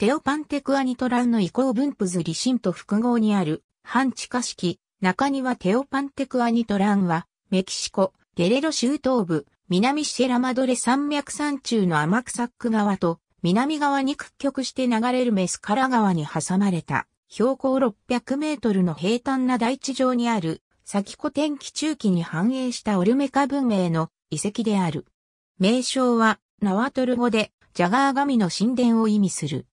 テオパンテクアニトランの移行分布図理心と複合にある半地下式、中庭テオパンテクアニトランは、メキシコ、ゲレロ州東部、南シェラマドレ山脈山中の天草区側と、南側に屈曲して流れるメスカラ川に挟まれた、標高600メートルの平坦な大地上にある、先古天気中期に繁栄したオルメカ文明の遺跡である。名称は、ナワトル語で、ジャガー神の神殿を意味する。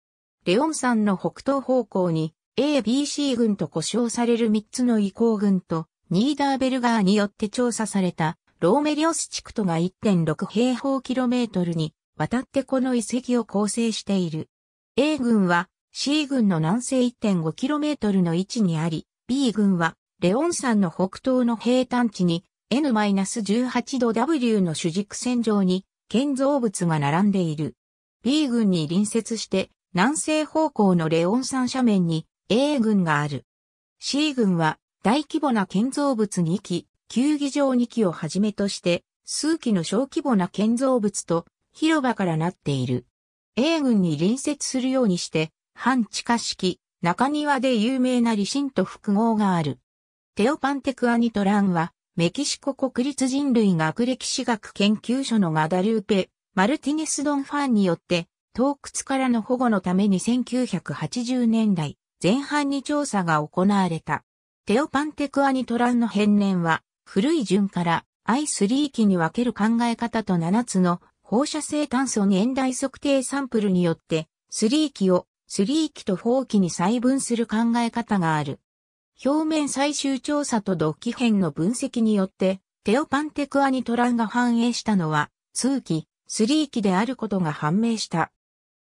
レオン山の北東方向に ABC 軍と呼称される3つの移行軍とニーダーベルガーによって調査されたローメリオス地区とが1.6平方キロメートルに渡ってこの遺跡を構成している。A 軍は C 軍の南西1 5トルの位置にあり、B 軍はレオン山の北東の平坦地に N-18 度 W の主軸線上に建造物が並んでいる。B 軍に隣接して南西方向のレオン山斜面に A 軍がある。C 軍は大規模な建造物2機、球技場2機をはじめとして、数機の小規模な建造物と広場からなっている。A 軍に隣接するようにして、半地下式、中庭で有名なリシンと複合がある。テオパンテクアニトランは、メキシコ国立人類学歴史学研究所のガダルーペ、マルティネス・ドンファンによって、洞窟からの保護のために1980年代前半に調査が行われた。テオパンテクアニトランの変年は古い順から I3 期に分ける考え方と7つの放射性炭素年代測定サンプルによって3期を3期と4期に細分する考え方がある。表面最終調査と土器編の分析によってテオパンテクアニトランが反映したのは数期、3期であることが判明した。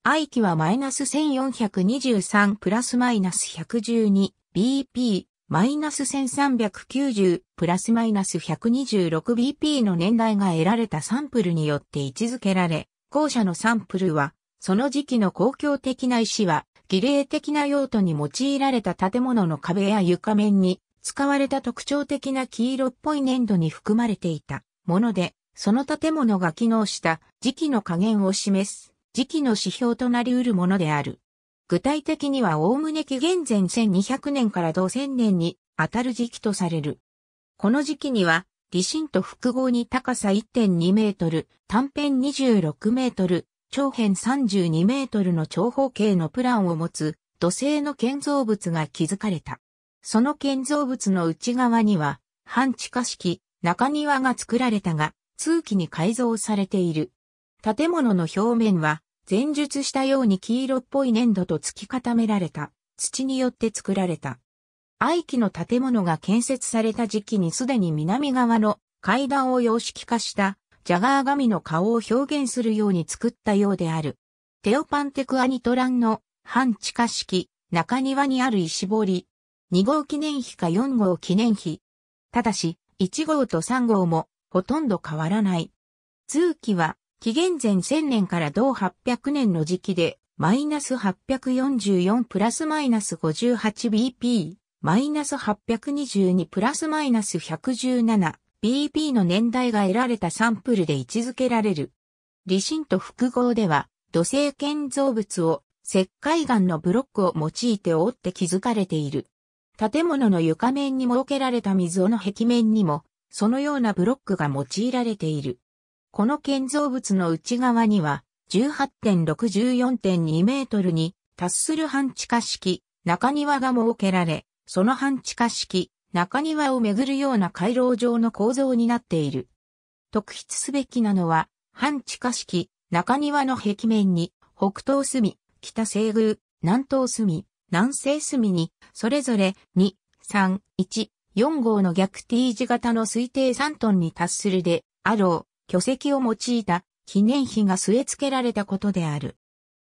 愛機はマイナス1423プラスマイナス 112BP マイナス1390プラスマイナス 126BP の年代が得られたサンプルによって位置づけられ、後者のサンプルは、その時期の公共的な石は、儀礼的な用途に用いられた建物の壁や床面に使われた特徴的な黄色っぽい粘土に含まれていたもので、その建物が機能した時期の加減を示す。時期の指標となり得るものである。具体的には概ね紀元前1200年から同1000年に当たる時期とされる。この時期には、地震と複合に高さ1.2メートル、短辺26メートル、長辺32メートルの長方形のプランを持つ土星の建造物が築かれた。その建造物の内側には、半地下式、中庭が作られたが、通期に改造されている。建物の表面は、前述したように黄色っぽい粘土と突き固められた土によって作られた。愛機の建物が建設された時期にすでに南側の階段を様式化したジャガー神の顔を表現するように作ったようである。テオパンテクアニトランの半地下式中庭にある石堀。2号記念碑か4号記念碑。ただし、1号と3号もほとんど変わらない。通期は紀元前1000年から同800年の時期で、マイナス844プラスマイナス 58BP、マイナス822プラスマイナス 117BP の年代が得られたサンプルで位置づけられる。理心と複合では、土星建造物を石灰岩のブロックを用いて覆って築かれている。建物の床面に設けられた溝の壁面にも、そのようなブロックが用いられている。この建造物の内側には、18.614.2メートルに達する半地下式、中庭が設けられ、その半地下式、中庭をめぐるような回廊状の構造になっている。特筆すべきなのは、半地下式、中庭の壁面に、北東隅、北西宮、南東隅、南西隅に、それぞれ2、3、1、4号の逆 T 字型の推定3トンに達するで、あろう。巨石を用いた記念碑が据え付けられたことである。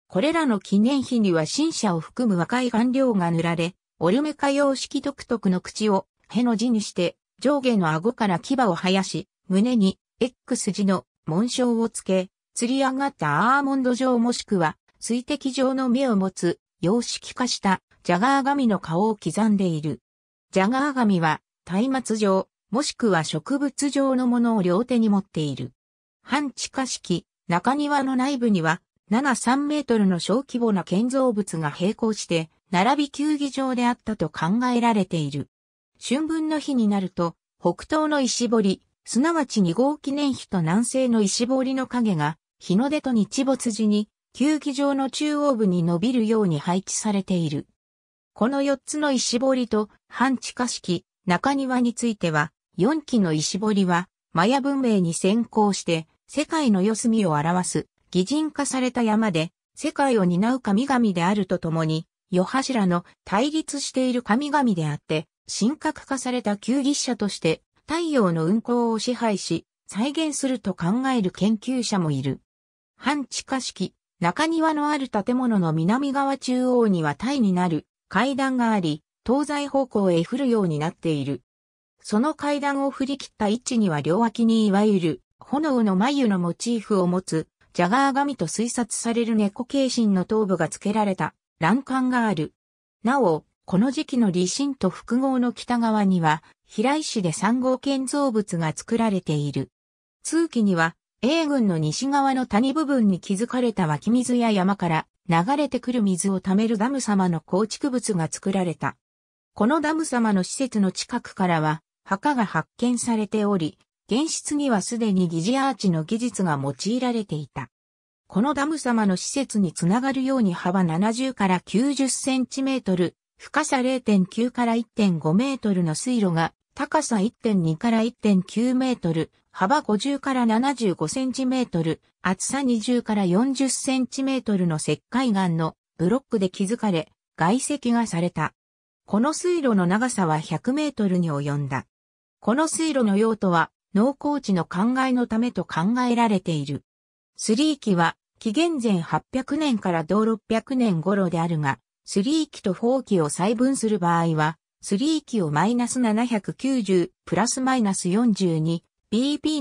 これらの記念碑には新社を含む若い顔料が塗られ、オルメカ様式独特の口を、への字にして、上下の顎から牙を生やし、胸に、X 字の紋章をつけ、釣り上がったアーモンド状もしくは、水滴状の目を持つ、様式化した、ジャガー紙の顔を刻んでいる。ジャガー紙は、松明状、もしくは植物状のものを両手に持っている。半地下式、中庭の内部には、7.3メートルの小規模な建造物が並行して、並び球技場であったと考えられている。春分の日になると、北東の石堀、すなわち二号記念碑と南西の石堀の影が、日の出と日没時に、球技場の中央部に伸びるように配置されている。この4つの石堀と半地下式、中庭については、4基の石彫りは、マヤ文明に先行して、世界の四隅を表す、擬人化された山で、世界を担う神々であるとともに、し柱の対立している神々であって、神格化された旧技者として、太陽の運行を支配し、再現すると考える研究者もいる。半地下式、中庭のある建物の南側中央にはタイになる階段があり、東西方向へ降るようになっている。その階段を振り切った位置には両脇にいわゆる炎の眉のモチーフを持つジャガー神と推察される猫形神の頭部が付けられた欄干がある。なお、この時期の理神と複合の北側には、平石で三号建造物が作られている。通期には、英軍の西側の谷部分に築かれた湧き水や山から流れてくる水を貯めるダム様の構築物が作られた。このダム様の施設の近くからは、墓が発見されており、現実にはすでに疑似アーチの技術が用いられていた。このダム様の施設につながるように幅70から90センチメートル、深さ0.9から1.5メートルの水路が、高さ1.2から1.9メートル、幅50から75センチメートル、厚さ20から40センチメートルの石灰岩のブロックで築かれ、外石がされた。この水路の長さは100メートルに及んだ。この水路の用途は農耕地の考えのためと考えられている。スリー機は紀元前800年から同600年頃であるが、スリー機と4機を細分する場合は、スリー機をマイナス790プラスマイナス 42BP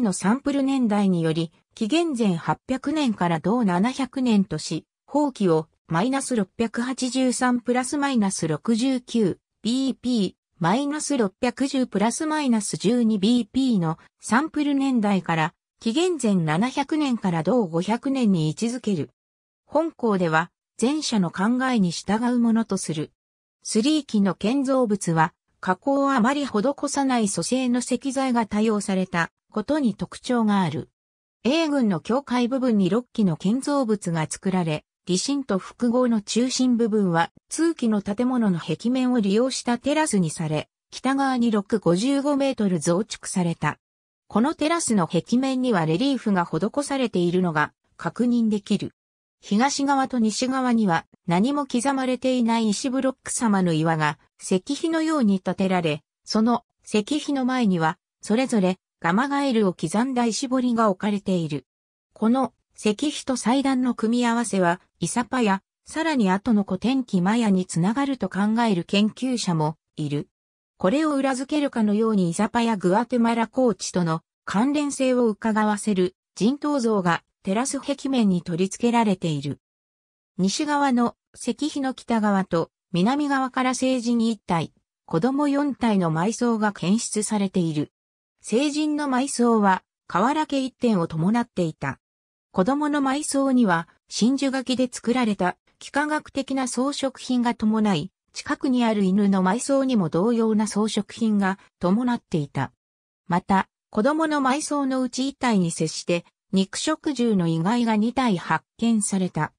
のサンプル年代により、紀元前800年から同700年とし、放機をマイナス683プラスマイナス 69BP マイナス610プラスマイナス 12BP のサンプル年代から紀元前700年から同500年に位置づける。本校では前者の考えに従うものとする。スリー機の建造物は加工をあまり施さない蘇生の石材が多用されたことに特徴がある。A 軍の境界部分に6機の建造物が作られ、地震と複合の中心部分は通期の建物の壁面を利用したテラスにされ、北側に655メートル増築された。このテラスの壁面にはレリーフが施されているのが確認できる。東側と西側には何も刻まれていない石ブロック様の岩が石碑のように建てられ、その石碑の前にはそれぞれガマガエルを刻んだ石彫りが置かれている。この石碑と祭壇の組み合わせは、イサパや、さらに後の古典記マヤにつながると考える研究者もいる。これを裏付けるかのようにイサパやグアテマラ高地との関連性を伺わせる人頭像がテラス壁面に取り付けられている。西側の石碑の北側と南側から成人1体、子供4体の埋葬が検出されている。成人の埋葬は、河原家1点を伴っていた。子供の埋葬には、真珠垣で作られた、幾何学的な装飾品が伴い、近くにある犬の埋葬にも同様な装飾品が伴っていた。また、子供の埋葬のうち1体に接して、肉食獣の遺骸が2体発見された。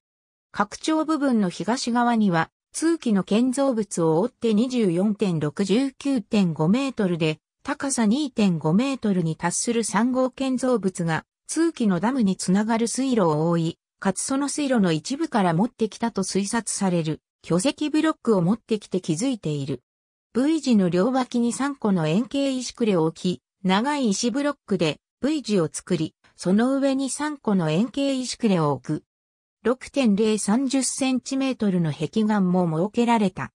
拡張部分の東側には、通期の建造物を折って2 4 6 9 5メートルで、高さ2.5メートルに達する3号建造物が通気のダムにつながる水路を覆い、かつその水路の一部から持ってきたと推察される巨石ブロックを持ってきて気づいている。V 字の両脇に3個の円形石くれを置き、長い石ブロックで V 字を作り、その上に3個の円形石くれを置く。6.030センチメートルの壁岩も設けられた。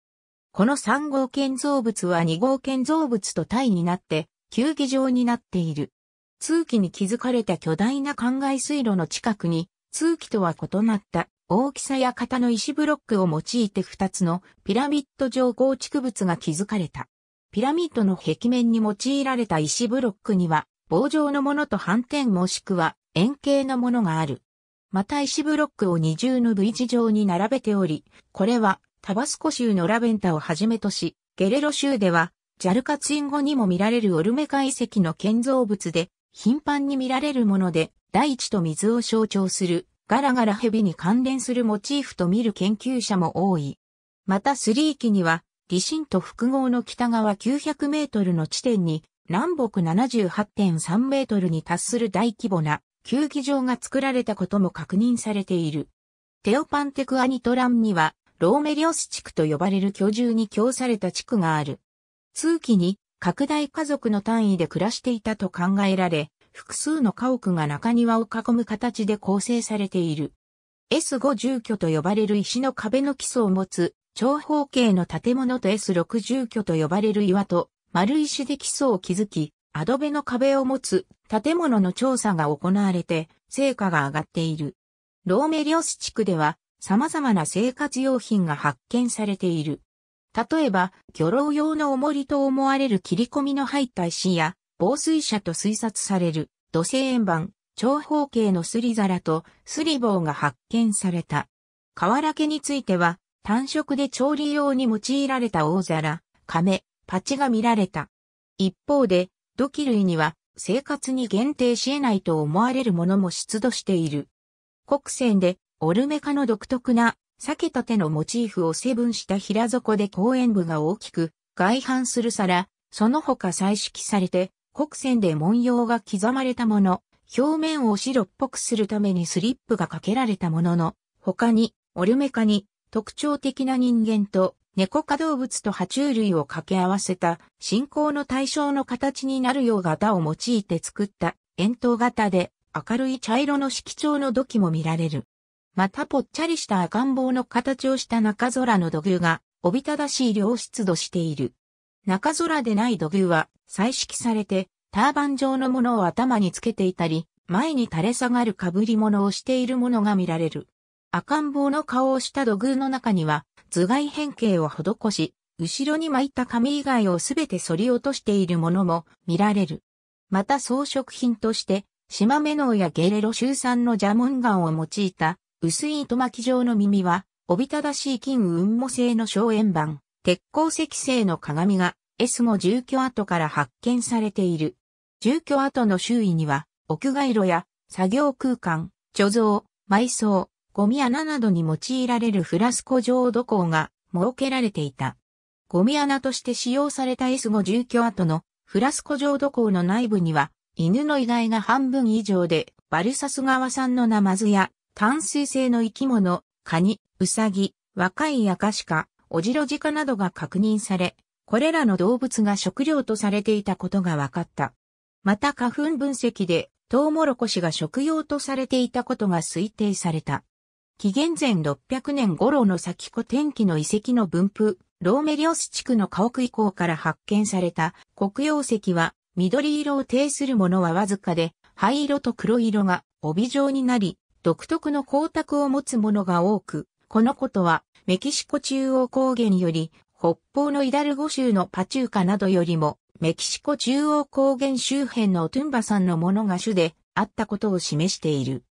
この3号建造物は2号建造物と体になって、球技場になっている。通気に築かれた巨大な灌漑水路の近くに、通気とは異なった大きさや型の石ブロックを用いて2つのピラミッド状構築物が築かれた。ピラミッドの壁面に用いられた石ブロックには棒状のものと反転もしくは円形のものがある。また石ブロックを二重の V 字状に並べており、これはタバスコ州のラベンタをはじめとし、ゲレロ州ではジャルカツイン語にも見られるオルメカ遺跡の建造物で頻繁に見られるもので、大地と水を象徴するガラガラヘビに関連するモチーフと見る研究者も多い。またスリー期には、シンと複合の北側900メートルの地点に、南北78.3メートルに達する大規模な球技場が作られたことも確認されている。テオパンテクアニトランには、ローメリオス地区と呼ばれる居住に供された地区がある。通期に拡大家族の単位で暮らしていたと考えられ、複数の家屋が中庭を囲む形で構成されている。S5 住居と呼ばれる石の壁の基礎を持つ長方形の建物と S6 住居と呼ばれる岩と丸石で基礎を築き、アドベの壁を持つ建物の調査が行われて成果が上がっている。ローメリオス地区では様々な生活用品が発見されている。例えば、漁労用の重りと思われる切り込みの入った石や、防水車と推察される土星円盤、長方形のすり皿とすり棒が発見された。瓦家については、単色で調理用に用いられた大皿、亀、パチが見られた。一方で、土器類には生活に限定し得ないと思われるものも出土している。国船でオルメカの独特な避けた手のモチーフをセブンした平底で公園部が大きく、外反する皿、その他彩色されて、黒線で文様が刻まれたもの、表面を白っぽくするためにスリップがかけられたものの、他に、オルメカに、特徴的な人間と、猫科動物と爬虫類を掛け合わせた、信仰の対象の形になるよう型を用いて作った、円筒型で、明るい茶色の色調の土器も見られる。またぽっちゃりした赤ん坊の形をした中空の土偶が、おびただしい良質度している。中空でない土偶は、彩色されて、ターバン状のものを頭につけていたり、前に垂れ下がる被り物をしているものが見られる。赤ん坊の顔をした土偶の中には、頭蓋変形を施し、後ろに巻いた髪以外をすべて反り落としているものも見られる。また装飾品として、島目のやゲレロ州産のジャンガンを用いた薄い糸巻き状の耳は、おびただしい金雲母製の小円盤、鉄鉱石製の鏡が、エスゴ住居跡から発見されている。住居跡の周囲には、屋外路や作業空間、貯蔵、埋葬、ゴミ穴などに用いられるフラスコ状土工が設けられていた。ゴミ穴として使用された S5 住居跡のフラスコ状土工の内部には犬の遺骸が半分以上でバルサス川産のナマズや淡水性の生き物、カニ、ウサギ、若いアカシカ、オジロジカなどが確認され、これらの動物が食料とされていたことが分かった。また花粉分析で、トウモロコシが食用とされていたことが推定された。紀元前600年頃の先古天気の遺跡の分布、ローメリオス地区の家屋以降から発見された黒曜石は緑色を呈するものはわずかで灰色と黒色が帯状になり独特の光沢を持つものが多く、このことはメキシコ中央高原より北方のイダルゴ州のパチューカなどよりもメキシコ中央高原周辺のトゥンバんのものが主であったことを示している。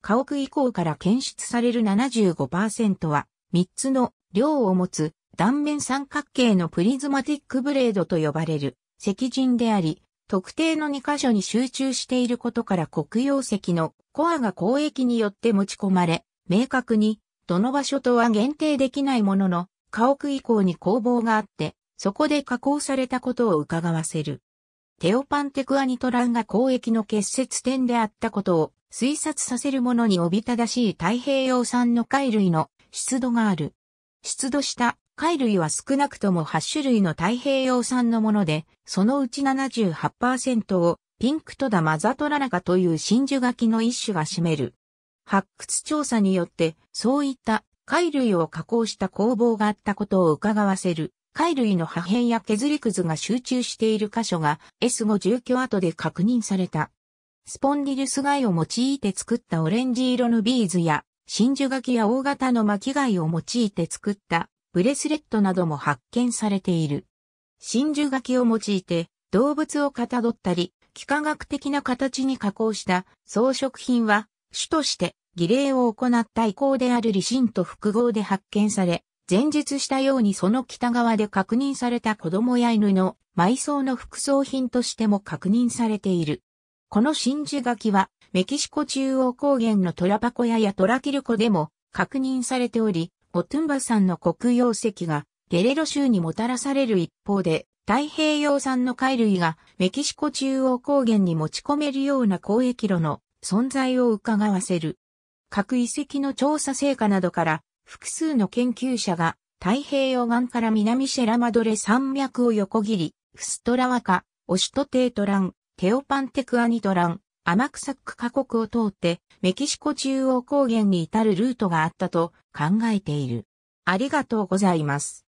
家屋以降から検出される75%は3つの量を持つ断面三角形のプリズマティックブレードと呼ばれる石人であり、特定の2箇所に集中していることから黒曜石のコアが交易によって持ち込まれ、明確に、どの場所とは限定できないものの、家屋以降に工房があって、そこで加工されたことを伺わせる。テオパンテクアニトランが交易の結節点であったことを推察させるものにおびただしい太平洋産の貝類の湿度がある。湿度した貝類は少なくとも8種類の太平洋産のもので、そのうち78%をピンクトダマザトラナカという真珠柿の一種が占める。発掘調査によって、そういった貝類を加工した工房があったことを伺わせる。貝類の破片や削りくずが集中している箇所が S5 住居跡で確認された。スポンディルス貝を用いて作ったオレンジ色のビーズや、真珠柿や大型の巻貝を用いて作ったブレスレットなども発見されている。真珠書きを用いて動物をかたどったり、幾何学的な形に加工した装飾品は、主として儀礼を行った遺構である理信と複合で発見され、前述したようにその北側で確認された子供や犬の埋葬の副葬品としても確認されている。この真珠書きは、メキシコ中央高原のトラパコヤやトラキルコでも確認されており、オトゥンバ産の黒曜石がゲレロ州にもたらされる一方で、太平洋産の貝類がメキシコ中央高原に持ち込めるような交易路の存在を伺わせる。各遺跡の調査成果などから複数の研究者が太平洋岸から南シェラマドレ山脈を横切り、フストラワカ、オシュトテートラン、テオパンテクアニトラン、天草区下国を通ってメキシコ中央高原に至るルートがあったと考えている。ありがとうございます。